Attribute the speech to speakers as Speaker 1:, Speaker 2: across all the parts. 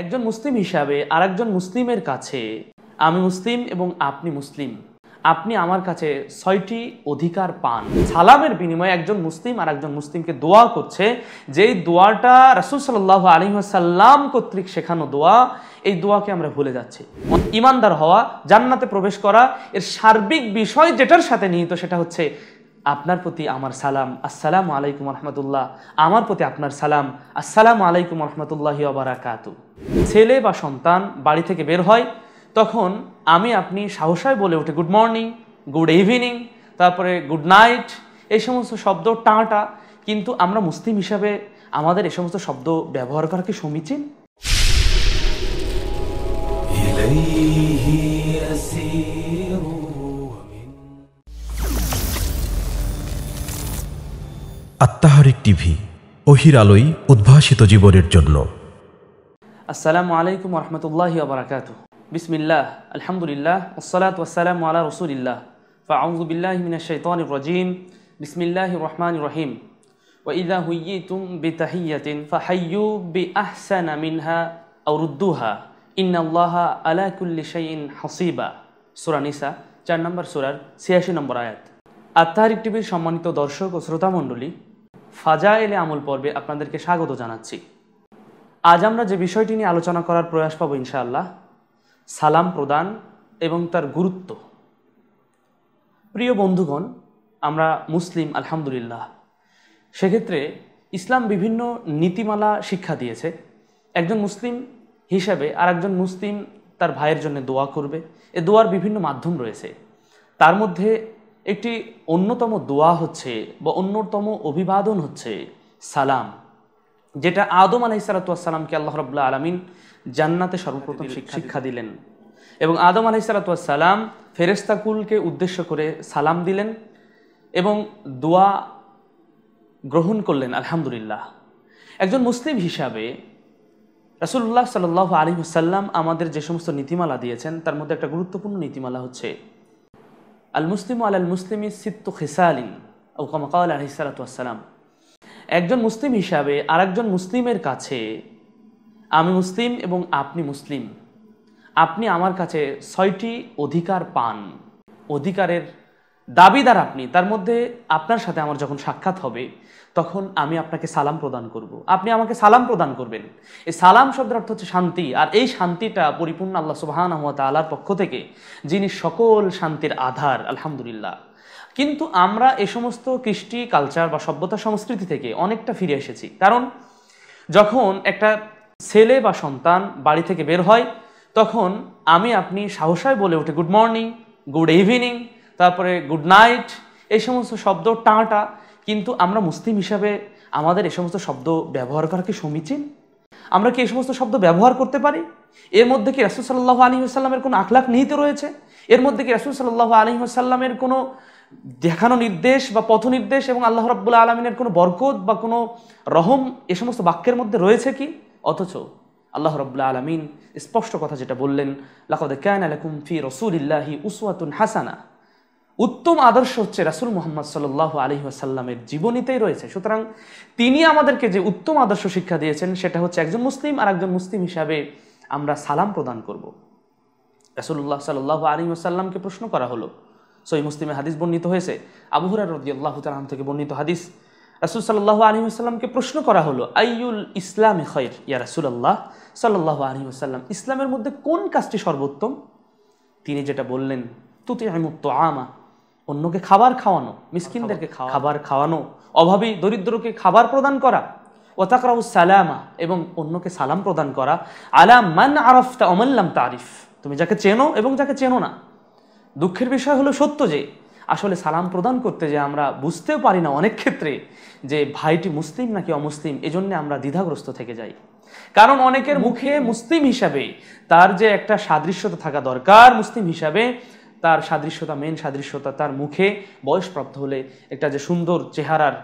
Speaker 1: একজন মুসলিম হিসাবে আর মুসলিমের কাছে আমি মুসলিম এবং আপনি মুসলিম আপনি আমার কাছে ছয়টি অধিকার পান সালামের বিনিময়ে একজন মুসলিম আর একজন মুসলিমকে দোয়া করছে যেই দোয়াটা রাসুল সাল্লাহ আলহিহাসাল্লাম কর্তৃক শেখানো দোয়া এই দোয়াকে আমরা ভুলে যাচ্ছি ইমানদার হওয়া জান্নাতে প্রবেশ করা এর সার্বিক বিষয় যেটার সাথে নিহিত সেটা হচ্ছে আপনার প্রতি আমার সালাম আসসালাম আলাইকুম রহমতুল্লাহ আমার প্রতি আপনার সালাম আসসালাম আলাইকুম রহমতুল্লাহ বারাকাতু ছেলে বা সন্তান বাড়ি থেকে বের হয় তখন আমি আপনি সাহসায় বলে উঠে গুড মর্নিং গুড ইভিনিং তারপরে গুড নাইট এই সমস্ত শব্দ টাটা কিন্তু আমরা মুসলিম হিসাবে আমাদের এই সমস্ত শব্দ ব্যবহার করা কি সমীচীন আত্মাহারিক টিভি অহির আলোয় উদ্ভাসিত জীবনের জন্য আসসালামু আলাইকুম রহমতুল্লাহি আবরাকাত বিসমিল্লাহ আলহামদুলিল্লাহ ওসলাত ওসালাম আলা রসুলিল্লাহ ফাউজুবিল্লাহ মিনাশাইতান রজিম বিসমিল্লাহ রহমান রহিম ওইদা হুইয়িতুম বিতাহিয়াতিন ফাহাইয়ু বি আহসানা মিনহা আউরুদ্দুহা ইন্নাল্লাহ আলা কুল্লি শাইন হাসিবা সুরা নিসা চার নম্বর সুরার ছিয়াশি নম্বর আয়াত আত্মাহারিক টিভির সম্মানিত দর্শক ও শ্রোতামণ্ডলী ফাজা এলে আমল পর্বে আপনাদেরকে স্বাগত জানাচ্ছি আজ আমরা যে বিষয়টি নিয়ে আলোচনা করার প্রয়াস পাবো ইনশাআল্লাহ সালাম প্রদান এবং তার গুরুত্ব প্রিয় বন্ধুগণ আমরা মুসলিম আলহামদুলিল্লাহ সেক্ষেত্রে ইসলাম বিভিন্ন নীতিমালা শিক্ষা দিয়েছে একজন মুসলিম হিসাবে আর একজন মুসলিম তার ভাইয়ের জন্য দোয়া করবে এ দোয়ার বিভিন্ন মাধ্যম রয়েছে তার মধ্যে একটি অন্যতম দোয়া হচ্ছে বা অন্যতম অভিবাদন হচ্ছে সালাম যেটা আদম সালাতামকে আল্লাহ রবাহ আলমিন জান্নাতে সর্বপ্রথম শিক্ষা দিলেন এবং আদম সালাতাম ফেরেস্তাকুলকে উদ্দেশ্য করে সালাম দিলেন এবং দোয়া গ্রহণ করলেন আলহামদুলিল্লাহ একজন মুসলিম হিসাবে রাসুল্লাহ সাল আলী হুসাল্লাম আমাদের যে সমস্ত নীতিমালা দিয়েছেন তার মধ্যে একটা গুরুত্বপূর্ণ নীতিমালা হচ্ছে আল মুসলিম আল মুসলিম সিত্তু খিসালিন ও কমকাল আলহিসালাতুয়াসাল্লাম একজন মুসলিম হিসাবে আর মুসলিমের কাছে আমি মুসলিম এবং আপনি মুসলিম আপনি আমার কাছে ছয়টি অধিকার পান অধিকারের দাবিদার আপনি তার মধ্যে আপনার সাথে আমার যখন সাক্ষাৎ হবে তখন আমি আপনাকে সালাম প্রদান করব। আপনি আমাকে সালাম প্রদান করবেন এই সালাম শব্দের অর্থ হচ্ছে শান্তি আর এই শান্তিটা পরিপূর্ণ আল্লাহ সুবাহান আহমত আল্লাহর পক্ষ থেকে যিনি সকল শান্তির আধার আলহামদুলিল্লাহ কিন্তু আমরা এ সমস্ত কৃষ্টি কালচার বা সভ্যতা সংস্কৃতি থেকে অনেকটা ফিরে এসেছি কারণ যখন একটা ছেলে বা সন্তান বাড়ি থেকে বের হয় তখন আমি আপনি সাহসায় বলে উঠে গুড মর্নিং গুড ইভিনিং তারপরে গুড নাইট এই সমস্ত শব্দ টাঁটা কিন্তু আমরা মুসলিম হিসাবে আমাদের এ সমস্ত শব্দ ব্যবহার করা কি সমীচীন আমরা কি এই সমস্ত শব্দ ব্যবহার করতে পারি এর মধ্যে কি রাসুল সাল্লাহ আলী আসাল্লামের কোনো আখলাখ নিহিত রয়েছে এর মধ্যে কি রাসুল সাল্লাহ আলী আসাল্লামের কোনো দেখানো নির্দেশ বা পথ নির্দেশ এবং আল্লাহ রব্বুল্লা আলমিনের কোনো বরকত বা কোনো রহম এ সমস্ত বাক্যের মধ্যে রয়েছে কি অথচ আল্লাহ রব্লা আলমিন স্পষ্ট কথা যেটা বললেন লাকদে ক্যান আলকুম ফি রসুলিল্লাহি উসওয়াতুন হাসানা উত্তম আদর্শ হচ্ছে রাসুল মোহাম্মদ সাল্লাহ আলহি আসাল্লামের জীবনীতেই রয়েছে সুতরাং তিনি আমাদেরকে যে উত্তম আদর্শ শিক্ষা দিয়েছেন সেটা হচ্ছে একজন মুসলিম আর একজন মুসলিম হিসাবে আমরা সালাম প্রদান করব রাসুল্লাহ সাল্লাহ আলী আসাল্লামকে প্রশ্ন করা হলো সই মুসলিমে হাদিস বর্ণিত হয়েছে আবু হুরার রদিয়াল্লাহ তালাম থেকে বর্ণিত হাদিস রাসুল সাল্লাহ আলী আসসালামকে প্রশ্ন করা হলো আইউল ইসলাম খৈর ইয়া রাসুল আল্লাহ সাল্লাহ আলী আসসালাম ইসলামের মধ্যে কোন কাজটি সর্বোত্তম তিনি যেটা বললেন তুতি মুক্ত আমা অন্যকে খাবার খাওয়ানো মিসকিনদেরকে খাবার খাওয়ানো অভাবী দরিদ্রকে খাবার প্রদান করা ওতাকরাউ সালামা এবং অন্যকে সালাম প্রদান করা আলা মান আরফ তা অমল্লাম তারিফ তুমি যাকে চেনো এবং যাকে চেনো না দুঃখের বিষয় হলো সত্য যে আসলে সালাম প্রদান করতে যে আমরা বুঝতেও পারি না অনেক ক্ষেত্রে যে ভাইটি মুসলিম নাকি অমুসলিম এজন্য আমরা দ্বিধাগ্রস্ত থেকে যাই কারণ অনেকের মুখে মুসলিম হিসাবে তার যে একটা সাদৃশ্যতা থাকা দরকার মুসলিম হিসাবে তার সাদৃশ্যতা মেন সাদৃশ্যতা তার মুখে বয়সপ্রাপ্ত হলে একটা যে সুন্দর চেহারার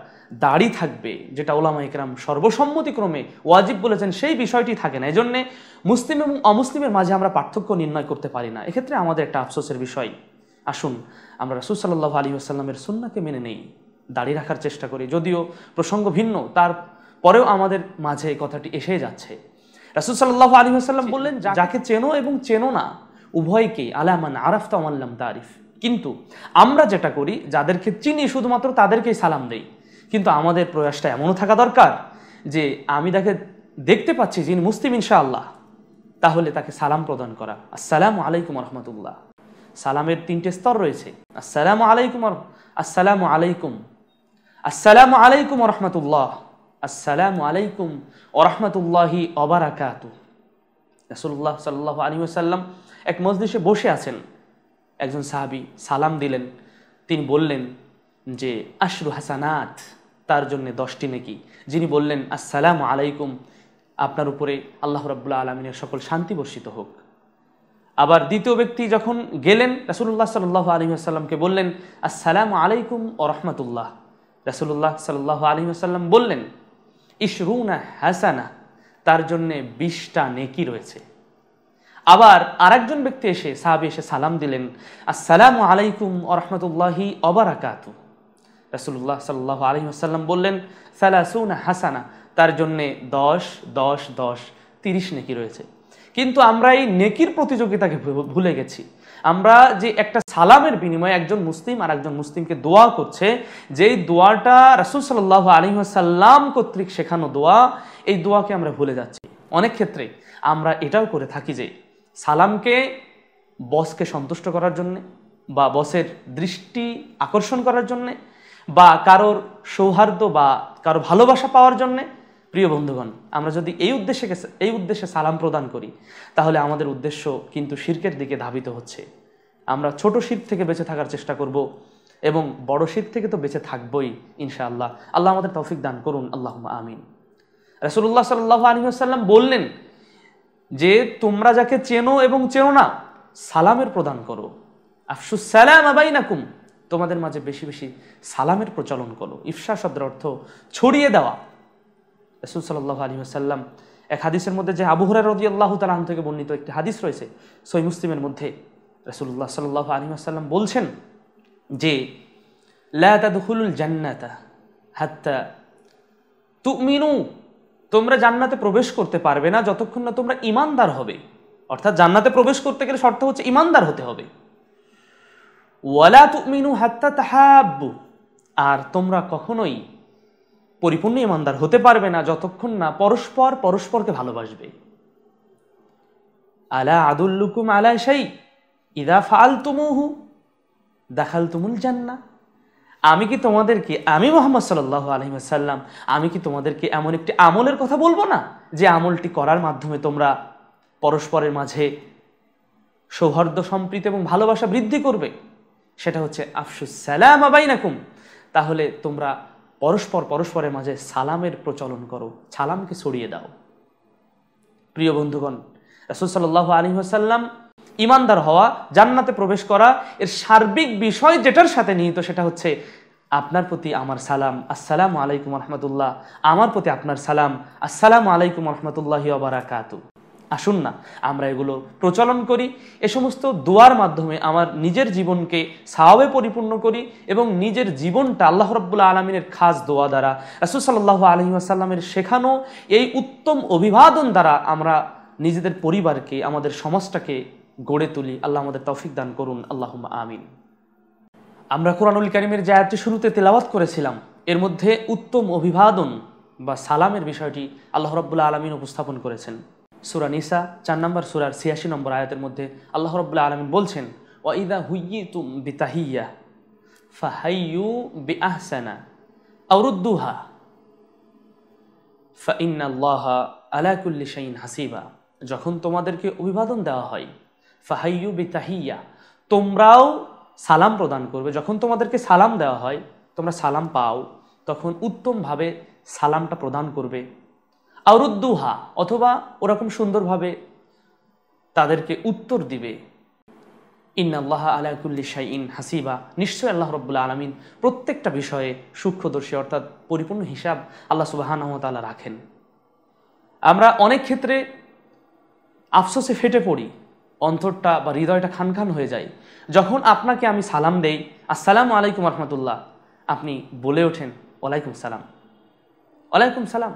Speaker 1: দাড়ি থাকবে যেটা ওলামা ইকরাম সর্বসম্মতিক্রমে ওয়াজিব বলেছেন সেই বিষয়টি থাকে না এজন্যে মুসলিম এবং অমুসলিমের মাঝে আমরা পার্থক্য নির্ণয় করতে পারি না এক্ষেত্রে আমাদের একটা আফসোসের বিষয় আসুন আমরা রাসুল সাল্লাহ আলী আসাল্লামের সুন্নাকে মেনে নেই দাড়ি রাখার চেষ্টা করি যদিও প্রসঙ্গ ভিন্ন তার পরেও আমাদের মাঝে এই কথাটি এসে যাচ্ছে রাসুল সাল্লাহ আলী আসাল্লাম বললেন যাকে চেনো এবং চেনো না উভয়কেই আলামান আরাফতা আমাল্লাম তারিফ কিন্তু আমরা যেটা করি যাদেরকে চিনি শুধুমাত্র তাদেরকেই সালাম দেই কিন্তু আমাদের প্রয়াসটা এমনও থাকা দরকার যে আমি তাকে দেখতে পাচ্ছি যিনি মুসলিম আল্লাহ তাহলে তাকে সালাম প্রদান করা আসসালাম আলাইকুম রহমতুল্লাহ সালামের তিনটে স্তর রয়েছে আসসালাম আলাইকুম আসসালামু আলাইকুম আসসালামু আলাইকুম রহমতুল্লাহ আসসালামু আলাইকুম ওরহমতুল্লাহি অবারাকাত রসুল্লাহ সাল্লাহ আলী সাল্লাম এক মসজিষে বসে আছেন একজন সাহাবি সালাম দিলেন তিনি বললেন যে আশরু হাসানাথ তার জন্য দশটি নেকি যিনি বললেন আসসালামু আলাইকুম আপনার উপরে আল্লাহ রাবুল্লাহ আলমিনের সকল শান্তি বর্ষিত হোক আবার দ্বিতীয় ব্যক্তি যখন গেলেন রাসুল্লাহ সাল্লাহ আলী আসাল্লামকে বললেন আসসালামু আলাইকুম ও রহমতুল্লাহ রাসুল্লাহ সাল্লাহ আলী আসাল্লাম বললেন ইশরুনা হাসানা তার জন্যে বিশটা নেকি রয়েছে আবার আরেকজন ব্যক্তি এসে সাহাবি এসে সালাম দিলেন আসসালামু আলাইকুম ও রহমতুল্লাহি অবারাকাতু রাসুল্লাহ সাল্লাহ আলহিহাসাল্লাম বললেন সালাসুনা হাসানা তার জন্যে দশ দশ দশ তিরিশ নেকি রয়েছে কিন্তু আমরা এই নেকির প্রতিযোগিতাকে ভুলে গেছি আমরা যে একটা সালামের বিনিময়ে একজন মুসলিম আর একজন মুসলিমকে দোয়া করছে যেই দোয়াটা রাসুল সাল্লাহ আলহিহাসাল্লাম কর্তৃক শেখানো দোয়া এই দোয়াকে আমরা ভুলে যাচ্ছি অনেক ক্ষেত্রে আমরা এটাও করে থাকি যে সালামকে বসকে সন্তুষ্ট করার জন্যে বা বসের দৃষ্টি আকর্ষণ করার জন্যে বা কারোর সৌহার্দ্য বা কারো ভালোবাসা পাওয়ার জন্যে প্রিয় বন্ধুগণ আমরা যদি এই উদ্দেশ্যে এই উদ্দেশ্যে সালাম প্রদান করি তাহলে আমাদের উদ্দেশ্য কিন্তু শির্কের দিকে ধাবিত হচ্ছে আমরা ছোট শির থেকে বেঁচে থাকার চেষ্টা করব এবং বড় শির থেকে তো বেঁচে থাকবই ইনশাআল্লাহ আল্লাহ আমাদের তৌফিক দান করুন আল্লাহ আমিন রসুল্লাহ সাল্লাহ আলহিহাসাল্লাম বললেন যে তোমরা যাকে চেনো এবং চেনো না সালামের প্রদান করো আফসুস সালাম নাকুম তোমাদের মাঝে বেশি বেশি সালামের প্রচলন করো ইফসা শব্দের অর্থ ছড়িয়ে দেওয়া রসুল সাল্লাহ আলী আসাল্লাম এক হাদিসের মধ্যে যে আবুহরা রদি আল্লাহ তালাহ থেকে বর্ণিত একটি হাদিস রয়েছে সই মুসলিমের মধ্যে রসুল্লাহ সাল্লাহ আলী আসাল্লাম বলছেন যে লাদুল জান্নাতা হাত্তা তুমিনু তোমরা জান্নাতে প্রবেশ করতে পারবে না যতক্ষণ না তোমরা ইমানদার হবে অর্থাৎ জান্নাতে প্রবেশ করতে গেলে শর্ত হচ্ছে ইমানদার হতে হবে ওয়ালা তুমিনু হাত্তা তাহাব্বু আর তোমরা কখনোই পরিপূর্ণ ইমানদার হতে পারবে না যতক্ষণ না পরস্পর পরস্পরকে ভালোবাসবে আলা আদুল্লুকুম আলা সেই ইদা ফাল তুমুহু দেখাল তুমুল না আমি কি তোমাদেরকে আমি মোহাম্মদ সাল আলহিমাসাল্লাম আমি কি তোমাদেরকে এমন একটি আমলের কথা বলবো না যে আমলটি করার মাধ্যমে তোমরা পরস্পরের মাঝে সৌহার্দ্য সম্প্রীতি এবং ভালোবাসা বৃদ্ধি করবে সেটা হচ্ছে আফসুস সালাম আবাইনাকুম তাহলে তোমরা পরস্পর পরস্পরের মাঝে সালামের প্রচলন করো সালামকে ছড়িয়ে দাও প্রিয় বন্ধুগণ রাসুল সাল্লাহ আলী ইমানদার হওয়া জান্নাতে প্রবেশ করা এর সার্বিক বিষয় যেটার সাথে নিহিত সেটা হচ্ছে আপনার প্রতি আমার সালাম আসসালাম আলাইকুম রহমতুল্লাহ আমার প্রতি আপনার সালাম আসসালাম আলাইকুম রহমতুল্লাহ বারাকাতু আসুন না আমরা এগুলো প্রচলন করি এ সমস্ত দোয়ার মাধ্যমে আমার নিজের জীবনকে সাহাবে পরিপূর্ণ করি এবং নিজের জীবনটা আল্লাহ রব্বুল্লা আলমিনের খাস দোয়া দ্বারা রাসুল সাল্লাহ আলহিম আসাল্লামের শেখানো এই উত্তম অভিবাদন দ্বারা আমরা নিজেদের পরিবারকে আমাদের সমাজটাকে গড়ে তুলি আল্লাহ আমাদের তৌফিক দান করুন আল্লাহ আমিন আমরা কোরআনুল করিমের জায়গাটি শুরুতে তেলাওয়াত করেছিলাম এর মধ্যে উত্তম অভিবাদন বা সালামের বিষয়টি আল্লাহ রব্বুল্লা আলমিন উপস্থাপন করেছেন সুরা নিসা চার নম্বর সুরার ছিয়াশি নম্বর আয়াতের মধ্যে আল্লাহ রব্লা আলমিন বলছেন ওয়াইদা হুইয়ি তুম বিতাহিয়া ফাহাইয়ু বি আহসানা আউরুদ্দুহা ফাইন্নাল্লাহ আলাকুল্লি শাইন হাসিবা যখন তোমাদেরকে অভিবাদন দেওয়া হয় ফাহাইয়ু বি তাহিয়া তোমরাও সালাম প্রদান করবে যখন তোমাদেরকে সালাম দেওয়া হয় তোমরা সালাম পাও তখন উত্তমভাবে সালামটা প্রদান করবে আউরুদ্দুহা অথবা ওরকম সুন্দরভাবে তাদেরকে উত্তর দিবে ইন্নাল্লাহ আলাকুল্লি ইন হাসিবা নিশ্চয়ই আল্লাহ রব্বুল্লা আলমিন প্রত্যেকটা বিষয়ে সূক্ষ্মদর্শী অর্থাৎ পরিপূর্ণ হিসাব আল্লাহ সুবাহানহতালা রাখেন আমরা অনেক ক্ষেত্রে আফসোসে ফেটে পড়ি অন্তরটা বা হৃদয়টা খানখান হয়ে যায় যখন আপনাকে আমি সালাম দেই আসসালামু আলাইকুম রহমতুল্লাহ আপনি বলে ওঠেন ওয়ালাইকুম সালাম ওয়ালাইকুম সালাম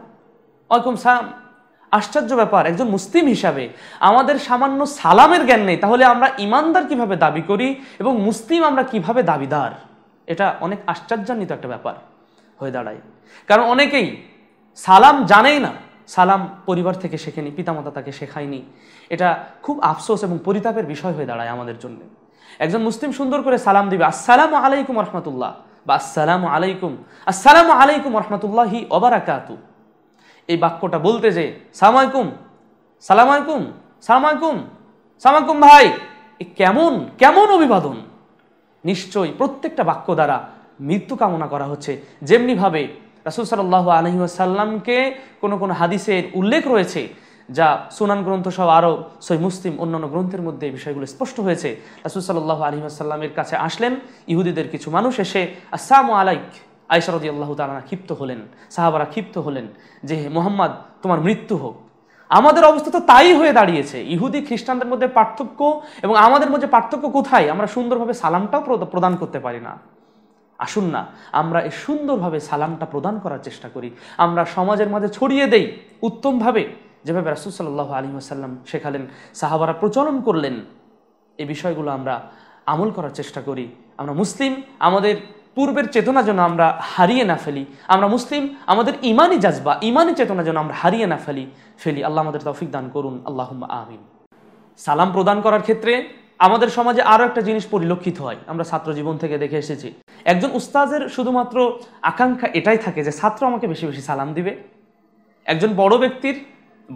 Speaker 1: ওয়ালাইকুম সালাম আশ্চর্য ব্যাপার একজন মুসলিম হিসাবে আমাদের সামান্য সালামের জ্ঞান নেই তাহলে আমরা ইমানদার কিভাবে দাবি করি এবং মুসলিম আমরা কিভাবে দাবিদার এটা অনেক আশ্চর্যান্বিত একটা ব্যাপার হয়ে দাঁড়ায় কারণ অনেকেই সালাম জানেই না সালাম পরিবার থেকে শেখেনি পিতামাতা তাকে শেখায়নি এটা খুব আফসোস এবং পরিতাপের বিষয় হয়ে দাঁড়ায় আমাদের জন্য একজন মুসলিম সুন্দর করে সালাম দিবে আসসালাম আলাইকুম রহমতুল্লাহ বা আসসালামু আলাইকুম আসসালাম আলাইকুম রহমতুল্লাহি অবারাকাতু এই বাক্যটা বলতে যে সামাইকুম সালামাইকুম সামাইকুম সামাইকুম ভাই এ কেমন কেমন অভিবাদন নিশ্চয়ই প্রত্যেকটা বাক্য দ্বারা মৃত্যু কামনা করা হচ্ছে যেমনিভাবে রাসুল সাল্লাহ আলহিউসাল্লামকে কোনো কোনো হাদিসের উল্লেখ রয়েছে যা সুনান গ্রন্থ সহ আরও সই মুসলিম অন্যান্য গ্রন্থের মধ্যে এই বিষয়গুলো স্পষ্ট হয়েছে রাসুল সাল্লাহ আলহিমাসাল্লামের কাছে আসলেন ইহুদিদের কিছু মানুষ এসে আসসালাম আলাইক আয়সারদি আল্লাহ তালা ক্ষিপ্ত হলেন সাহাবারা ক্ষিপ্ত হলেন যে হে মোহাম্মদ তোমার মৃত্যু হোক আমাদের অবস্থা তো তাই হয়ে দাঁড়িয়েছে ইহুদি খ্রিস্টানদের মধ্যে পার্থক্য এবং আমাদের মধ্যে পার্থক্য কোথায় আমরা সুন্দরভাবে সালামটাও প্রদান করতে পারি না আসুন না আমরা এই সুন্দরভাবে সালামটা প্রদান করার চেষ্টা করি আমরা সমাজের মাঝে ছড়িয়ে দেই উত্তমভাবে যেভাবে রাসুলসাল্লাহ আলী আসাল্লাম শেখালেন সাহাবারা প্রচলন করলেন এই বিষয়গুলো আমরা আমল করার চেষ্টা করি আমরা মুসলিম আমাদের পূর্বের চেতনা যেন আমরা হারিয়ে না ফেলি আমরা মুসলিম আমাদের ইমানই জাজবা ইমানই চেতনা যেন আমরা হারিয়ে না ফেলি ফেলি আল্লাহ আমাদের তৌফিক দান করুন আল্লাহ আমিন সালাম প্রদান করার ক্ষেত্রে আমাদের সমাজে আরও একটা জিনিস পরিলক্ষিত হয় আমরা ছাত্র জীবন থেকে দেখে এসেছি একজন উস্তাদের শুধুমাত্র আকাঙ্ক্ষা এটাই থাকে যে ছাত্র আমাকে বেশি বেশি সালাম দিবে একজন বড় ব্যক্তির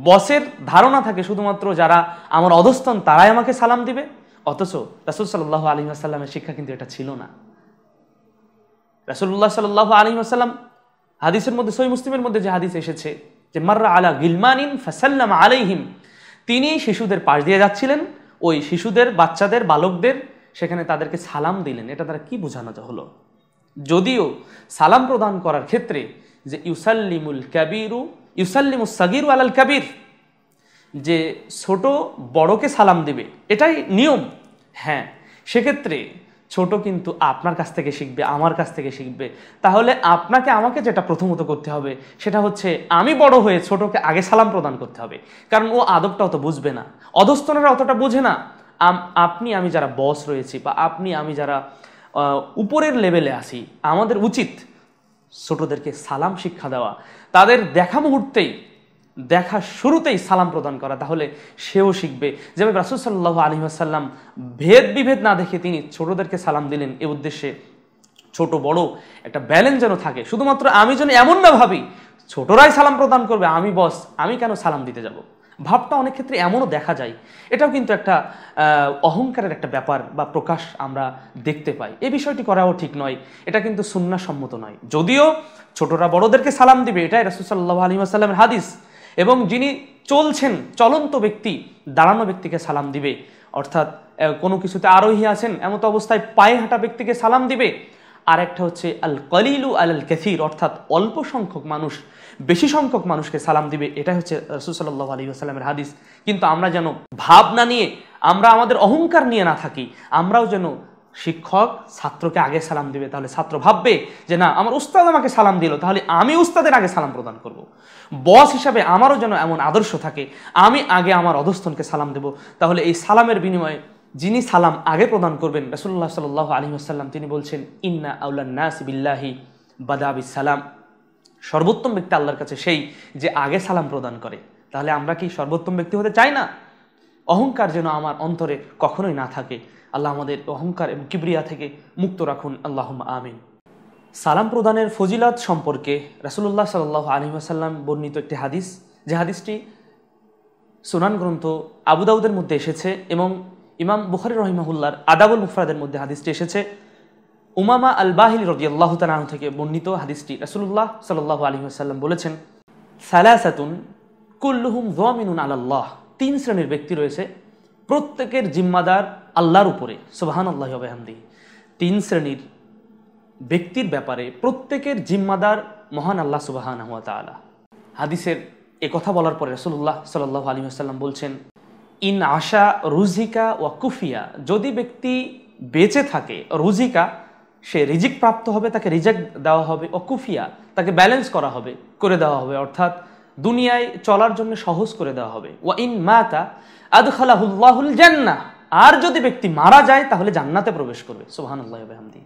Speaker 1: বসের ধারণা থাকে শুধুমাত্র যারা আমার অধস্থান তারাই আমাকে সালাম দিবে অথচ রাসুল সাল্লাহ শিক্ষা কিন্তু এটা ছিল না রাসুল্লাহ সাল্লাহ আলী আসাল্লাম হাদিসের মধ্যে সই মুসলিমের মধ্যে যে হাদিস এসেছে যে মার্রা আলা গিলমানিন ফাসাল্লাম আলাইহিম তিনি শিশুদের পাশ দিয়ে যাচ্ছিলেন ওই শিশুদের বাচ্চাদের বালকদের সেখানে তাদেরকে সালাম দিলেন এটা তারা কি বোঝানো হলো যদিও সালাম প্রদান করার ক্ষেত্রে যে ইউসাল্লিমুল কাবিরু ইউসাল্লিমুল সাগিরু আলাল কাবির যে ছোট বড়কে সালাম দেবে এটাই নিয়ম হ্যাঁ সেক্ষেত্রে ছোট কিন্তু আপনার কাছ থেকে শিখবে আমার কাছ থেকে শিখবে তাহলে আপনাকে আমাকে যেটা প্রথমত করতে হবে সেটা হচ্ছে আমি বড় হয়ে ছোটকে আগে সালাম প্রদান করতে হবে কারণ ও আদবটা অত বুঝবে না অধস্তনরা অতটা বোঝে না আপনি আমি যারা বস রয়েছি বা আপনি আমি যারা উপরের লেভেলে আসি আমাদের উচিত ছোটদেরকে সালাম শিক্ষা দেওয়া তাদের দেখা মুহূর্তেই দেখা শুরুতেই সালাম প্রদান করা তাহলে সেও শিখবে যেভাবে রাসুল সাল্লাহ আলী আসাল্লাম ভেদ বিভেদ না দেখে তিনি ছোটদেরকে সালাম দিলেন এ উদ্দেশ্যে ছোট বড় একটা ব্যালেন্স যেন থাকে শুধুমাত্র আমি যেন এমন না ভাবি ছোটরাই সালাম প্রদান করবে আমি বস আমি কেন সালাম দিতে যাব ভাবটা অনেক ক্ষেত্রে এমনও দেখা যায় এটাও কিন্তু একটা অহংকারের একটা ব্যাপার বা প্রকাশ আমরা দেখতে পাই এ বিষয়টি করাও ঠিক নয় এটা কিন্তু সুন্নাসম্মত নয় যদিও ছোটরা বড়দেরকে সালাম দিবে এটাই রাসুসাল্লাহ আলিমাসাল্লামের হাদিস এবং যিনি চলছেন চলন্ত ব্যক্তি দাঁড়ানো ব্যক্তিকে সালাম দিবে অর্থাৎ কোনো কিছুতে আরোহী আছেন তো অবস্থায় পায়ে হাঁটা ব্যক্তিকে সালাম দিবে আর একটা হচ্ছে আল কলিলু আল আল কেথির অর্থাৎ অল্প সংখ্যক মানুষ বেশি সংখ্যক মানুষকে সালাম দিবে এটাই হচ্ছে রসুসাল্লাহ আলী আসসালামের হাদিস কিন্তু আমরা যেন ভাবনা নিয়ে আমরা আমাদের অহংকার নিয়ে না থাকি আমরাও যেন শিক্ষক ছাত্রকে আগে সালাম দিবে তাহলে ছাত্র ভাববে যে না আমার উস্তাদ আমাকে সালাম দিল তাহলে আমি উস্তাদের আগে সালাম প্রদান করব। বস হিসাবে আমারও যেন এমন আদর্শ থাকে আমি আগে আমার অধস্থনকে সালাম দেব তাহলে এই সালামের বিনিময়ে যিনি সালাম আগে প্রদান করবেন রসুল্লাহ সাল আলী আসাল্লাম তিনি বলছেন ইন্না আউলান্নাস বিল্লাহি বাদাবি সালাম সর্বোত্তম ব্যক্তি আল্লাহর কাছে সেই যে আগে সালাম প্রদান করে তাহলে আমরা কি সর্বোত্তম ব্যক্তি হতে চাই না অহংকার যেন আমার অন্তরে কখনোই না থাকে আল্লাহ আমাদের অহংকার এবং কিবরিয়া থেকে মুক্ত রাখুন আল্লাহ আমিন সালাম প্রদানের ফজিলাত সম্পর্কে রাসুল্লাহ সাল্লাহ আলহিমাসাল্লাম বর্ণিত একটি হাদিস যে হাদিসটি সুনান গ্রন্থ আবুদাউদের মধ্যে এসেছে এবং ইমাম বুখারি রহিমাহুল্লার আদাবুল মুফরাদের মধ্যে হাদিসটি এসেছে উমামা আল বাহিল আল্লাহ তালাহ থেকে বর্ণিত হাদিসটি রাসুল্লাহ সাল্লাহ আলহিহাসাল্লাম বলেছেন সালাসাতুন কুল্লুহুম জমিনুন আলাল্লাহ তিন শ্রেণীর ব্যক্তি রয়েছে প্রত্যেকের জিম্মাদার আল্লাহর উপরে সুবাহান আল্লাহ আবহামদি তিন শ্রেণীর ব্যক্তির ব্যাপারে প্রত্যেকের জিম্মাদার মহান আল্লাহ সুবাহান হুয়া হাদিসের এ কথা বলার পরে রসুল্লাহ সাল আলী আসাল্লাম বলছেন ইন আশা রুজিকা ওয়া কুফিয়া যদি ব্যক্তি বেঁচে থাকে রুজিকা সে রিজিক প্রাপ্ত হবে তাকে রিজেক্ট দেওয়া হবে ও কুফিয়া তাকে ব্যালেন্স করা হবে করে দেওয়া হবে অর্থাৎ দুনিয়ায় চলার জন্য সহজ করে দেওয়া হবে ওয়া ইন মাতা খালাহুল্লাহুল জান্না আর যদি ব্যক্তি মারা যায় তাহলে জান্নাতে প্রবেশ করবে সোহানুল্লাহ বেহামদি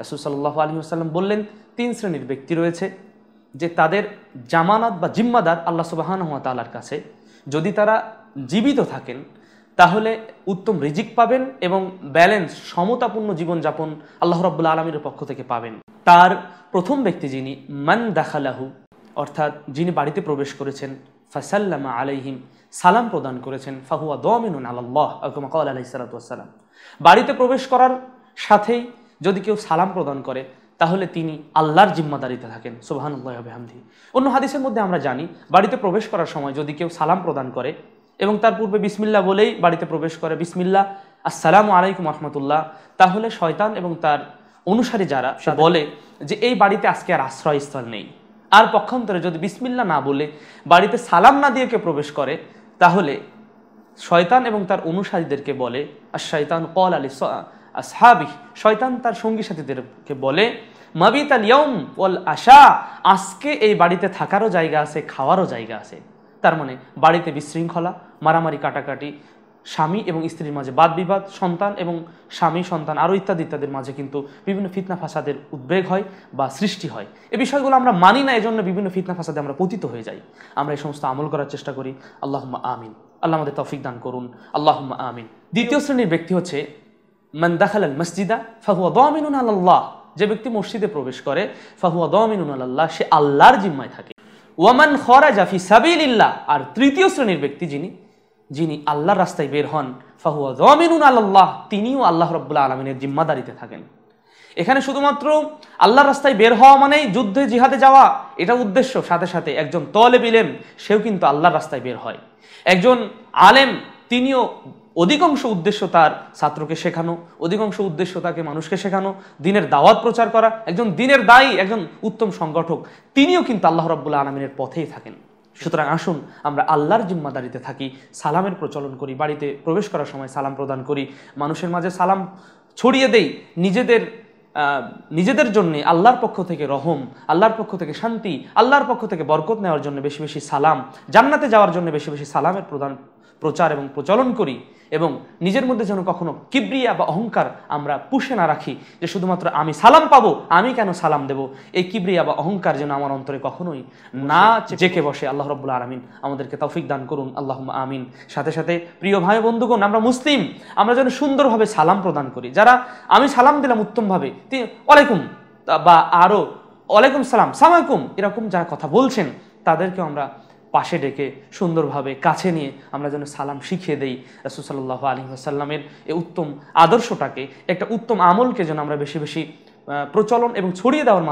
Speaker 1: রাসুল সাল্লাহ আলী আসাল্লাম বললেন তিন শ্রেণীর ব্যক্তি রয়েছে যে তাদের জামানাত বা জিম্মাদার আল্লাহ সুবাহান হুয়া তালার কাছে যদি তারা জীবিত থাকেন তাহলে উত্তম রিজিক পাবেন এবং ব্যালেন্স সমতাপূর্ণ জীবনযাপন আল্লাহ রব্বুল্লা আলমীর পক্ষ থেকে পাবেন তার প্রথম ব্যক্তি যিনি মান দেখালাহু অর্থাৎ যিনি বাড়িতে প্রবেশ করেছেন ফাসাল্লামা আলাইহিম সালাম প্রদান করেছেন ফাহুয়া দমিনুন আল্লাহ আকমকাল আলাহি সালাতাম বাড়িতে প্রবেশ করার সাথেই যদি কেউ সালাম প্রদান করে তাহলে তিনি আল্লাহর জিম্মাদারিতে থাকেন সোবাহানুল্লাহামদি অন্য হাদিসের মধ্যে আমরা জানি বাড়িতে প্রবেশ করার সময় যদি কেউ সালাম প্রদান করে এবং তার পূর্বে বিসমিল্লা বলেই বাড়িতে প্রবেশ করে বিসমিল্লা আসসালাম আলাইকুম রহমতুল্লাহ তাহলে শয়তান এবং তার অনুসারী যারা বলে যে এই বাড়িতে আজকে আর আশ্রয়স্থল নেই আর পক্ষান্তরে যদি বিসমিল্লা না বলে বাড়িতে সালাম না দিয়ে কেউ প্রবেশ করে তাহলে শয়তান এবং তার অনুসারীদেরকে বলে আর শয়তান কল আলী আসহাবি শয়তান তার সঙ্গী সাথীদেরকে বলে মাবিত আলিয়ম ওয়াল আশা আজকে এই বাড়িতে থাকারও জায়গা আছে খাওয়ারও জায়গা আছে তার মানে বাড়িতে বিশৃঙ্খলা মারামারি কাটাকাটি স্বামী এবং স্ত্রীর মাঝে বাদ বিবাদ সন্তান এবং স্বামী সন্তান আরও ইত্যাদি ইত্যাদির মাঝে কিন্তু বিভিন্ন ফিতনা ফাসাদের উদ্বেগ হয় বা সৃষ্টি হয় এ বিষয়গুলো আমরা মানি না এজন্য বিভিন্ন ফিতনা ফাসাদে আমরা পতিত হয়ে যাই আমরা এই সমস্ত আমল করার চেষ্টা করি আল্লাহ আমিন আল্লাহ আমাদের তফিক দান করুন আল্লাহ আমিন দ্বিতীয় শ্রেণীর ব্যক্তি হচ্ছে মান দাখাল আল মসজিদা ফাহুয়া দমিনুন আল্লাহ যে ব্যক্তি মসজিদে প্রবেশ করে ফাহুয়া দমিনুন আল্লাহ সে আল্লাহর জিম্মায় থাকে ওয়ামান খরা জাফি সাবিল্লাহ আর তৃতীয় শ্রেণীর ব্যক্তি যিনি যিনি আল্লাহর রাস্তায় বের হন ফাহুয়া জমিনুন আল্লাহ তিনিও আল্লাহ রব্বুল্লা আলমিনের জিম্মাদারিতে থাকেন এখানে শুধুমাত্র আল্লাহর রাস্তায় বের হওয়া মানেই যুদ্ধে জিহাদে যাওয়া এটা উদ্দেশ্য সাথে সাথে একজন তলে ইলেম সেও কিন্তু আল্লাহর রাস্তায় বের হয় একজন আলেম তিনিও অধিকাংশ উদ্দেশ্য তার ছাত্রকে শেখানো অধিকাংশ উদ্দেশ্য তাকে মানুষকে শেখানো দিনের দাওয়াত প্রচার করা একজন দিনের দায়ী একজন উত্তম সংগঠক তিনিও কিন্তু আল্লাহ রব্বুল্লা আলমিনের পথেই থাকেন সুতরাং আসুন আমরা আল্লাহর জিম্মাদারিতে থাকি সালামের প্রচলন করি বাড়িতে প্রবেশ করার সময় সালাম প্রদান করি মানুষের মাঝে সালাম ছড়িয়ে দেই নিজেদের নিজেদের জন্য আল্লাহর পক্ষ থেকে রহম আল্লাহর পক্ষ থেকে শান্তি আল্লাহর পক্ষ থেকে বরকত নেওয়ার জন্য বেশি বেশি সালাম জান্নাতে যাওয়ার জন্য বেশি বেশি সালামের প্রদান প্রচার এবং প্রচলন করি এবং নিজের মধ্যে যেন কখনো কিবরিয়া বা অহংকার আমরা পুষে না রাখি যে শুধুমাত্র আমি সালাম পাবো আমি কেন সালাম দেব এই কিবরিয়া বা অহংকার যেন আমার অন্তরে কখনোই না জেকে বসে আল্লাহ রব্বুল আলমিন আমাদেরকে তৌফিক দান করুন আল্লাহ আমিন সাথে সাথে প্রিয় ভাই বন্ধুগণ আমরা মুসলিম আমরা যেন সুন্দরভাবে সালাম প্রদান করি যারা আমি সালাম দিলাম উত্তমভাবে ওয়ালাইকুম বা আরও ওয়ালাইকুম সালাম সালামাইকুম এরকম যারা কথা বলছেন তাদেরকেও আমরা পাশে ডেকে সুন্দরভাবে কাছে নিয়ে আমরা যেন সালাম শিখিয়ে দেই রাসুসাল্লাহ আলী আসাল্লামের এই উত্তম আদর্শটাকে একটা উত্তম আমলকে যেন আমরা বেশি বেশি প্রচলন এবং ছড়িয়ে দেওয়ার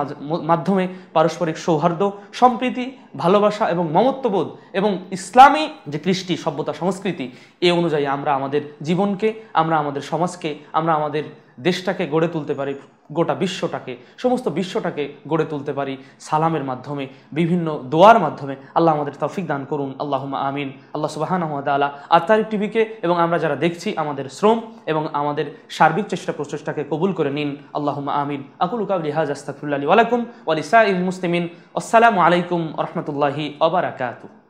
Speaker 1: মাধ্যমে পারস্পরিক সৌহার্দ্য সম্প্রীতি ভালোবাসা এবং মমত্ববোধ এবং ইসলামী যে কৃষ্টি সভ্যতা সংস্কৃতি এ অনুযায়ী আমরা আমাদের জীবনকে আমরা আমাদের সমাজকে আমরা আমাদের দেশটাকে গড়ে তুলতে পারি গোটা বিশ্বটাকে সমস্ত বিশ্বটাকে গড়ে তুলতে পারি সালামের মাধ্যমে বিভিন্ন দোয়ার মাধ্যমে আল্লাহ আমাদের তৌফিক দান করুন আল্লাহমা আমিন আল্লাহ সুবাহানহমদালা আত্মারিক টিভিকে এবং আমরা যারা দেখছি আমাদের শ্রম এবং আমাদের সার্বিক চেষ্টা প্রচেষ্টাকে কবুল করে নিন আল্লাহমা আমিন আকুল উকাব লিহাজ আস্তাকুল্লাহ আলাইকুম ওয়ালিসা মুসলিমিন আসসালামু আলাইকুম রহমতুল্লাহি অবরাকাতু